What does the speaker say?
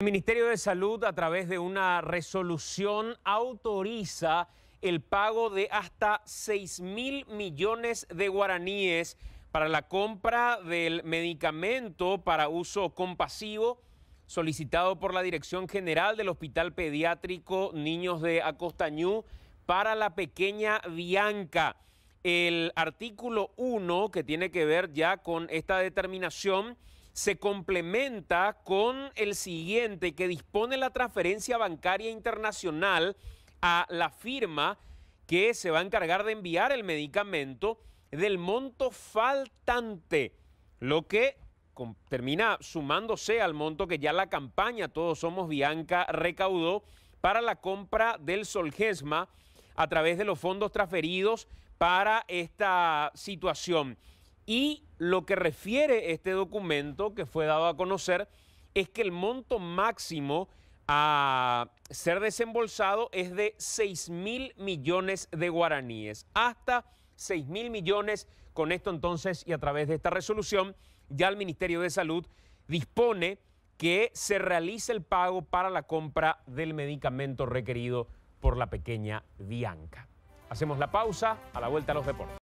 El Ministerio de Salud, a través de una resolución, autoriza el pago de hasta 6 mil millones de guaraníes para la compra del medicamento para uso compasivo solicitado por la Dirección General del Hospital Pediátrico Niños de Acostañú para la pequeña Bianca. El artículo 1, que tiene que ver ya con esta determinación, se complementa con el siguiente que dispone la transferencia bancaria internacional a la firma que se va a encargar de enviar el medicamento del monto faltante, lo que termina sumándose al monto que ya la campaña Todos Somos Bianca recaudó para la compra del Solgesma a través de los fondos transferidos para esta situación. Y lo que refiere este documento que fue dado a conocer es que el monto máximo a ser desembolsado es de 6 mil millones de guaraníes. Hasta 6 mil millones. Con esto entonces y a través de esta resolución ya el Ministerio de Salud dispone que se realice el pago para la compra del medicamento requerido por la pequeña Bianca. Hacemos la pausa, a la vuelta a los deportes.